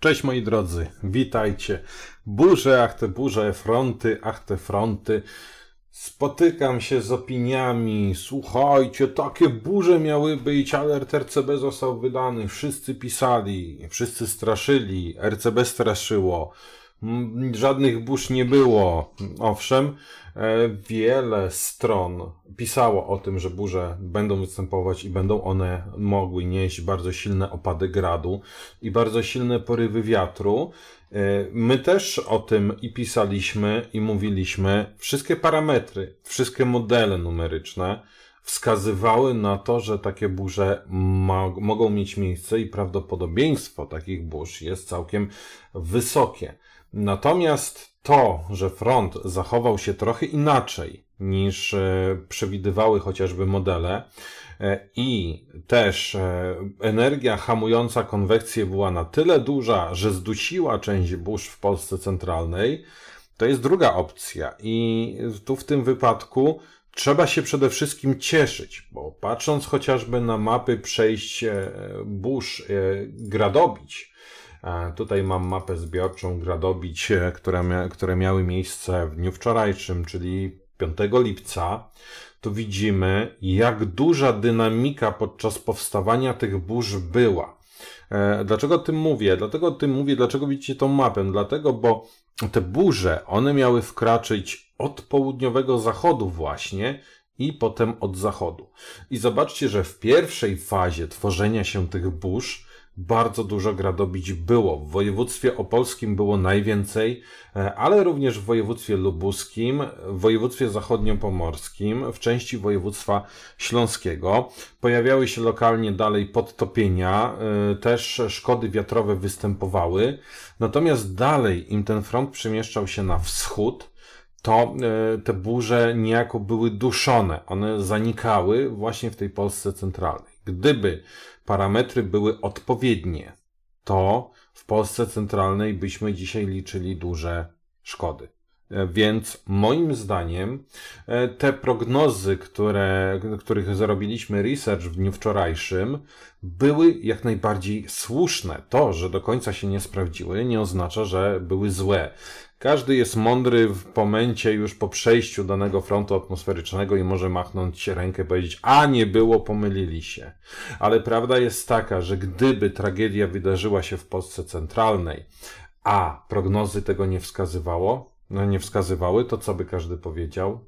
Cześć moi drodzy, witajcie. Burze, ach te burze, fronty, ach te fronty. Spotykam się z opiniami, słuchajcie, takie burze miały być, ale RCB został wydany, wszyscy pisali, wszyscy straszyli, RCB straszyło. Żadnych burz nie było. Owszem, e, wiele stron pisało o tym, że burze będą występować i będą one mogły nieść bardzo silne opady gradu i bardzo silne porywy wiatru. E, my też o tym i pisaliśmy, i mówiliśmy. Wszystkie parametry, wszystkie modele numeryczne wskazywały na to, że takie burze mogą mieć miejsce i prawdopodobieństwo takich burz jest całkiem wysokie. Natomiast to, że front zachował się trochę inaczej niż e, przewidywały chociażby modele e, i też e, energia hamująca konwekcję była na tyle duża, że zdusiła część burz w Polsce centralnej, to jest druga opcja i tu w tym wypadku trzeba się przede wszystkim cieszyć, bo patrząc chociażby na mapy przejść burz Gradobić, Tutaj mam mapę zbiorczą gradobić, e, które, które miały miejsce w dniu wczorajszym, czyli 5 lipca, to widzimy, jak duża dynamika podczas powstawania tych burz była. E, dlaczego o tym mówię? Dlatego o tym mówię, dlaczego widzicie tą mapę? Dlatego, bo te burze, one miały wkraczyć od południowego zachodu właśnie i potem od zachodu. I zobaczcie, że w pierwszej fazie tworzenia się tych burz bardzo dużo gradobić było. W województwie opolskim było najwięcej, e, ale również w województwie lubuskim, w województwie zachodniopomorskim, w części województwa śląskiego. Pojawiały się lokalnie dalej podtopienia, e, też szkody wiatrowe występowały. Natomiast dalej, im ten front przemieszczał się na wschód, to e, te burze niejako były duszone, one zanikały właśnie w tej Polsce centralnej. Gdyby parametry były odpowiednie, to w Polsce centralnej byśmy dzisiaj liczyli duże szkody. E, więc moim zdaniem e, te prognozy, które, których zrobiliśmy research w dniu wczorajszym, były jak najbardziej słuszne. To, że do końca się nie sprawdziły, nie oznacza, że były złe. Każdy jest mądry w momencie już po przejściu danego frontu atmosferycznego i może machnąć rękę i powiedzieć, a nie było, pomylili się. Ale prawda jest taka, że gdyby tragedia wydarzyła się w Polsce centralnej, a prognozy tego nie wskazywało, no nie wskazywały, to co by każdy powiedział?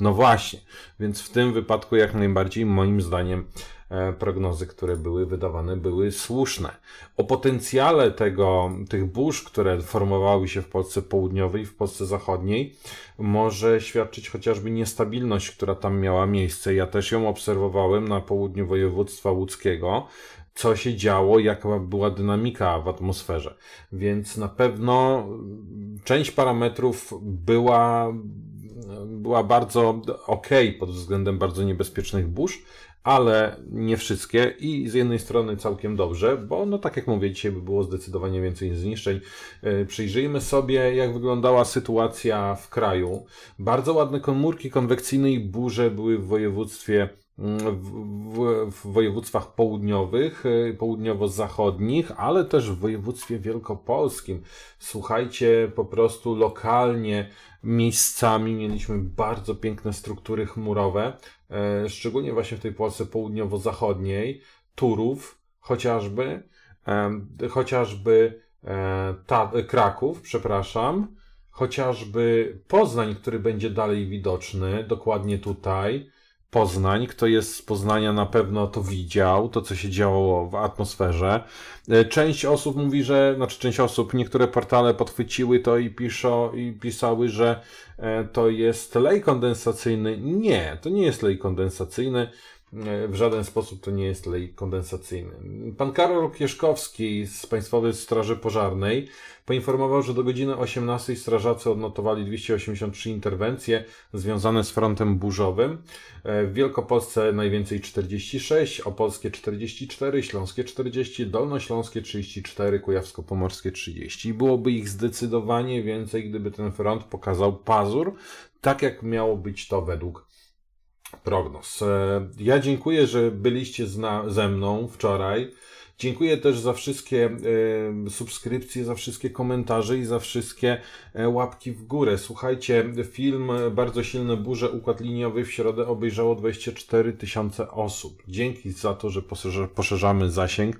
No właśnie, więc w tym wypadku jak najbardziej moim zdaniem e, prognozy, które były wydawane, były słuszne. O potencjale tego, tych burz, które formowały się w Polsce południowej, w Polsce zachodniej, może świadczyć chociażby niestabilność, która tam miała miejsce. Ja też ją obserwowałem na południu województwa łódzkiego co się działo, jaka była dynamika w atmosferze. Więc na pewno część parametrów była, była bardzo ok pod względem bardzo niebezpiecznych burz, ale nie wszystkie i z jednej strony całkiem dobrze, bo no tak jak mówię, dzisiaj by było zdecydowanie więcej zniszczeń. E, przyjrzyjmy sobie, jak wyglądała sytuacja w kraju. Bardzo ładne komórki konwekcyjne i burze były w województwie w, w, województwach południowych, y, południowo-zachodnich, ale też w województwie wielkopolskim. Słuchajcie, po prostu lokalnie miejscami mieliśmy bardzo piękne struktury chmurowe, e, szczególnie właśnie w tej Polsce południowo-zachodniej, Turów chociażby, chociażby e, ta, Kraków, przepraszam, chociażby Poznań, który będzie dalej widoczny, dokładnie tutaj, Poznań. Kto jest z Poznania na pewno to widział, to co się działo w atmosferze. E, część osób mówi, że, znaczy część osób, niektóre portale podchwyciły to i piszą, i pisały, że e, to jest lej kondensacyjny. Nie, to nie jest lej kondensacyjny w żaden sposób to nie jest lej kondensacyjny. Pan Karol Kieszkowski z Państwowej Straży Pożarnej poinformował, że do godziny 18 strażacy odnotowali 283 interwencje związane z frontem burzowym. W Wielkopolsce najwięcej 46, opolskie 44, śląskie 40, dolnośląskie 34, kujawsko-pomorskie 30. Byłoby ich zdecydowanie więcej, gdyby ten front pokazał pazur, tak jak miało być to według prognoz. E, ja dziękuję, że byliście ze mną wczoraj. Dziękuję też za wszystkie subskrypcje, za wszystkie komentarze i za wszystkie e, łapki w górę. Słuchajcie, film Bardzo silne burze, układ liniowy w środę obejrzało 24 tysiące osób. Dzięki za to, że poszerzamy zasięg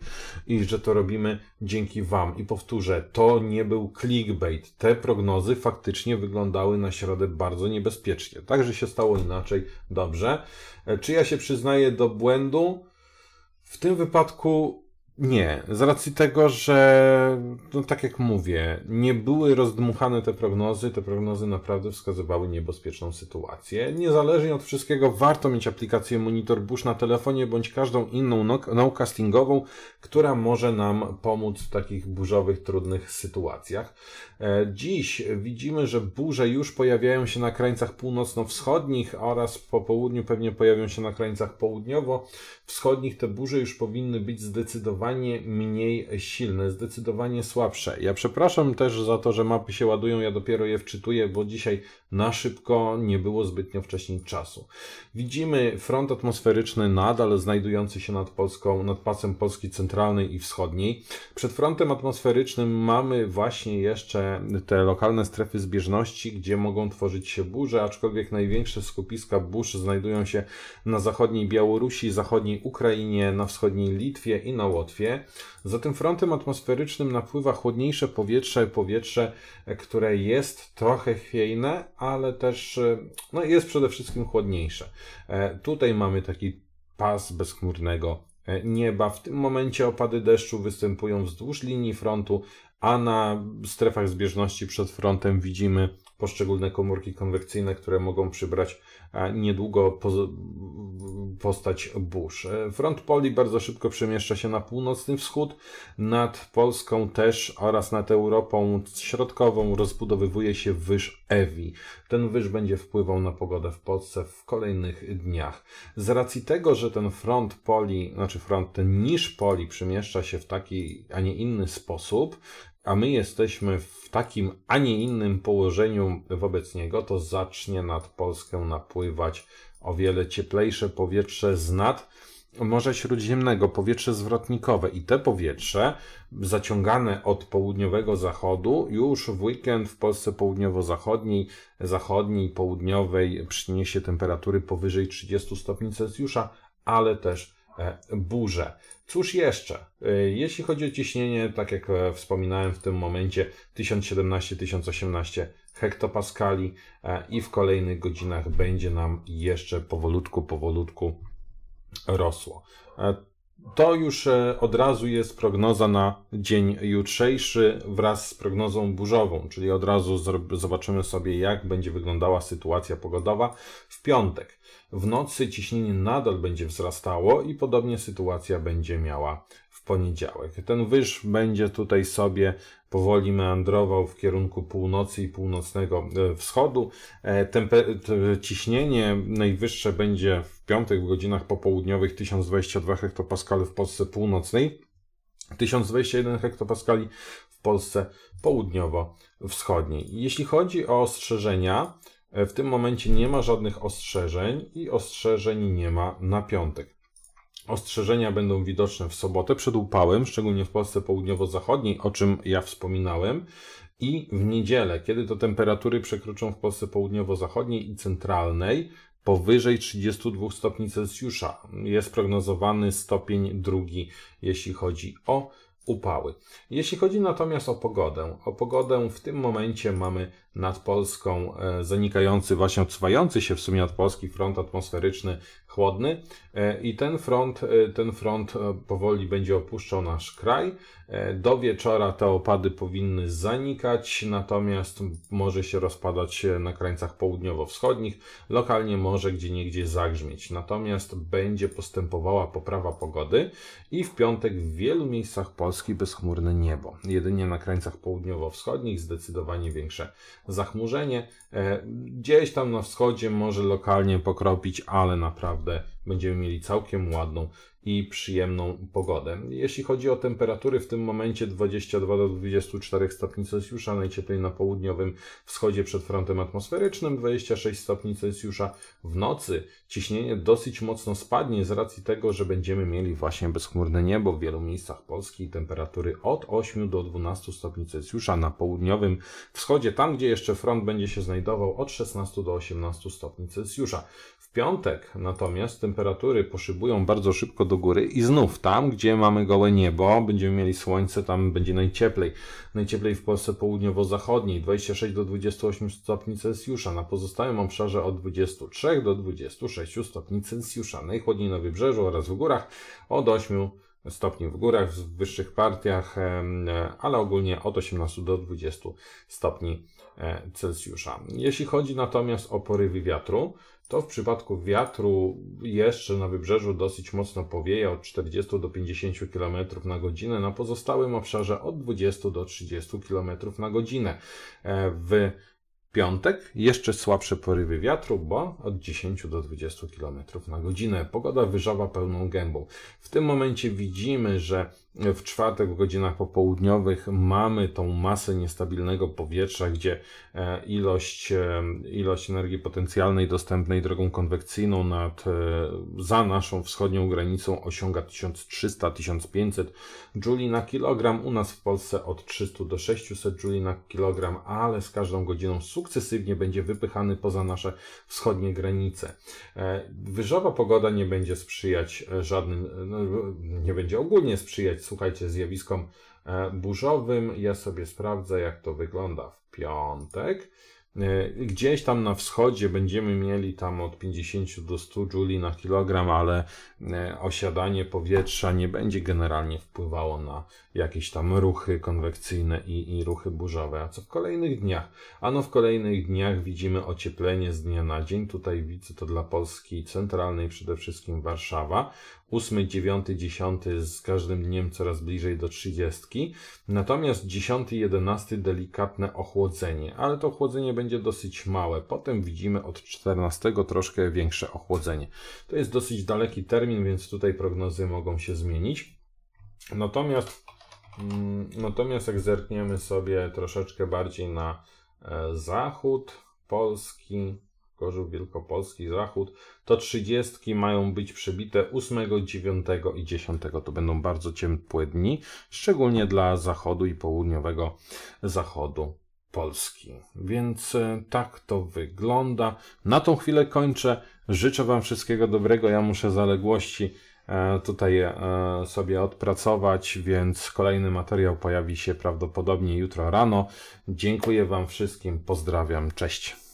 i że to robimy dzięki Wam. I powtórzę, to nie był clickbait. Te prognozy faktycznie wyglądały na środę bardzo niebezpiecznie. Także się stało inaczej. Dobrze. E, czy ja się przyznaję do błędu? W tym wypadku nie, z racji tego, że, no tak jak mówię, nie były rozdmuchane te prognozy. Te prognozy naprawdę wskazywały niebezpieczną sytuację. Niezależnie od wszystkiego, warto mieć aplikację Monitor Bush na telefonie bądź każdą inną nowcastingową, która może nam pomóc w takich burzowych, trudnych sytuacjach. E, dziś widzimy, że burze już pojawiają się na krańcach północno-wschodnich oraz po południu pewnie pojawią się na krańcach południowo-wschodnich. Te burze już powinny być zdecydowanie zdecydowanie mniej silne, zdecydowanie słabsze. Ja przepraszam też za to, że mapy się ładują, ja dopiero je wczytuję, bo dzisiaj na szybko nie było zbytnio wcześniej czasu. Widzimy front atmosferyczny nadal znajdujący się nad Polską, nad pasem Polski centralnej i wschodniej. Przed frontem atmosferycznym mamy właśnie jeszcze te lokalne strefy zbieżności, gdzie mogą tworzyć się burze, aczkolwiek największe skupiska burz znajdują się na zachodniej Białorusi, zachodniej Ukrainie, na wschodniej Litwie i na Łotwie. Za tym frontem atmosferycznym napływa chłodniejsze powietrze, powietrze, e, które jest trochę chwiejne, ale też e, no, jest przede wszystkim chłodniejsze. E, tutaj mamy taki pas bezchmurnego nieba. W tym momencie opady deszczu występują wzdłuż linii frontu, a na strefach zbieżności przed frontem widzimy poszczególne komórki konwekcyjne, które mogą przybrać e, niedługo postać burz. E, front poli bardzo szybko przemieszcza się na północny wschód, nad Polską też oraz nad Europą Środkową rozbudowywuje się wyż Ewi. Ten wyż będzie wpływał na pogodę w Polsce w kolejnych dniach. Z racji tego, że ten front poli, znaczy front ten niż poli przemieszcza się w taki, a nie inny sposób, a my jesteśmy w takim, a nie innym położeniu wobec niego, to zacznie nad Polskę napływać o wiele cieplejsze powietrze z nad Morza Śródziemnego, powietrze zwrotnikowe i te powietrze zaciągane od południowego zachodu już w weekend w Polsce południowo-zachodniej, zachodniej, południowej przyniesie temperatury powyżej 30 stopni Celsjusza, ale też E, burze. Cóż jeszcze? E, jeśli chodzi o ciśnienie, tak jak e, wspominałem w tym momencie, 1017-1018 hektopaskali i w kolejnych godzinach będzie nam jeszcze powolutku, powolutku rosło. To już e, od razu jest prognoza na dzień jutrzejszy wraz z prognozą burzową, czyli od razu zobaczymy sobie, jak będzie wyglądała sytuacja pogodowa w piątek. W nocy ciśnienie nadal będzie wzrastało i podobnie sytuacja będzie miała w poniedziałek. Ten wyż będzie tutaj sobie powoli meandrował w kierunku północy i północnego e, wschodu. E, ciśnienie najwyższe będzie w piątek w godzinach popołudniowych 1022 hektopaskali w Polsce północnej, 1021 hektopaskali w Polsce południowo-wschodniej. Jeśli chodzi o ostrzeżenia, e, w tym momencie nie ma żadnych ostrzeżeń i ostrzeżeń nie ma na piątek. Ostrzeżenia będą widoczne w sobotę przed upałem, szczególnie w Polsce południowo-zachodniej, o czym ja wspominałem, i w niedzielę, kiedy to temperatury przekroczą w Polsce południowo-zachodniej i centralnej powyżej 32 stopni Celsjusza. Jest prognozowany stopień drugi, jeśli chodzi o upały. Jeśli chodzi natomiast o pogodę, o pogodę w tym momencie mamy nad Polską e, zanikający, właśnie odsuwający się w sumie od Polski front atmosferyczny chłodny e, i ten front, e, ten front e, powoli będzie opuszczał nasz kraj. Do wieczora te opady powinny zanikać, natomiast może się rozpadać na krańcach południowo-wschodnich, lokalnie może gdzie niegdzie zagrzmieć. Natomiast będzie postępowała poprawa pogody i w piątek w wielu miejscach Polski bezchmurne niebo. Jedynie na krańcach południowo-wschodnich zdecydowanie większe zachmurzenie. Gdzieś tam na wschodzie może lokalnie pokropić, ale naprawdę there. będziemy mieli całkiem ładną i przyjemną pogodę. Jeśli chodzi o temperatury, w tym momencie 22 do 24 stopni Celsjusza, najcieplej na południowym wschodzie przed frontem atmosferycznym, 26 stopni Celsjusza w nocy. Ciśnienie dosyć mocno spadnie z racji tego, że będziemy mieli właśnie bezchmurne niebo w wielu miejscach Polski temperatury od 8 do 12 stopni Celsjusza na południowym wschodzie, tam gdzie jeszcze front będzie się znajdował od 16 do 18 stopni Celsjusza. W piątek natomiast tym temperatury poszybują bardzo szybko do góry i znów tam, gdzie mamy gołe niebo, będziemy mieli słońce, tam będzie najcieplej. Najcieplej w Polsce południowo-zachodniej, 26 do 28 stopni Celsjusza, na pozostałym obszarze od 23 do 26 stopni Celsjusza, najchłodniej na wybrzeżu oraz w górach od 8 stopni w górach, w wyższych partiach, ale ogólnie od 18 do 20 stopni e, Celsjusza. Jeśli chodzi natomiast o porywy wiatru, to w przypadku wiatru jeszcze na wybrzeżu dosyć mocno powieje od 40 do 50 km na godzinę, na pozostałym obszarze od 20 do 30 km na godzinę. E, w piątek jeszcze słabsze porywy wiatru, bo od 10 do 20 km na godzinę. Pogoda wyżowa pełną gębą. W tym momencie widzimy, że w czwartek w godzinach popołudniowych mamy tą masę niestabilnego powietrza, gdzie e, ilość, e, ilość energii potencjalnej dostępnej drogą konwekcyjną nad, e, za naszą wschodnią granicą osiąga 1300-1500 Joule na kilogram. U nas w Polsce od 300 do 600 Joule na kilogram, ale z każdą godziną sukcesywnie sukcesywnie będzie wypychany poza nasze wschodnie granice. E, Wyżowa pogoda nie będzie sprzyjać e, żadnym, e, no, nie będzie ogólnie sprzyjać, słuchajcie, zjawiskom burzowym. Ja sobie sprawdzę, jak to wygląda w piątek. E, gdzieś tam na wschodzie będziemy mieli tam od 50 do 100 Juli na kilogram, ale e, osiadanie powietrza nie będzie generalnie wpływało na jakieś tam ruchy konwekcyjne i, i ruchy burzowe. A co w kolejnych dniach? Ano w kolejnych dniach widzimy ocieplenie z dnia na dzień. Tutaj widzę to dla Polski centralnej, przede wszystkim Warszawa. 8, 9, 10 z każdym dniem coraz bliżej do 30. Natomiast 10, 11 delikatne ochłodzenie, ale to ochłodzenie będzie dosyć małe. Potem widzimy od 14 troszkę większe ochłodzenie. To jest dosyć daleki termin, więc tutaj prognozy mogą się zmienić. Natomiast mm, Natomiast jak zerkniemy sobie troszeczkę bardziej na e, zachód Polski, Gorzów Wielkopolski, Zachód, to trzydziestki mają być przebite 8, 9 i 10. To będą bardzo ciepłe dni, szczególnie dla zachodu i południowego zachodu Polski. Więc e, tak to wygląda. Na tą chwilę kończę. Życzę Wam wszystkiego dobrego. Ja muszę zaległości e, tutaj e, sobie odpracować, więc kolejny materiał pojawi się prawdopodobnie jutro rano. Dziękuję Wam wszystkim. Pozdrawiam. Cześć.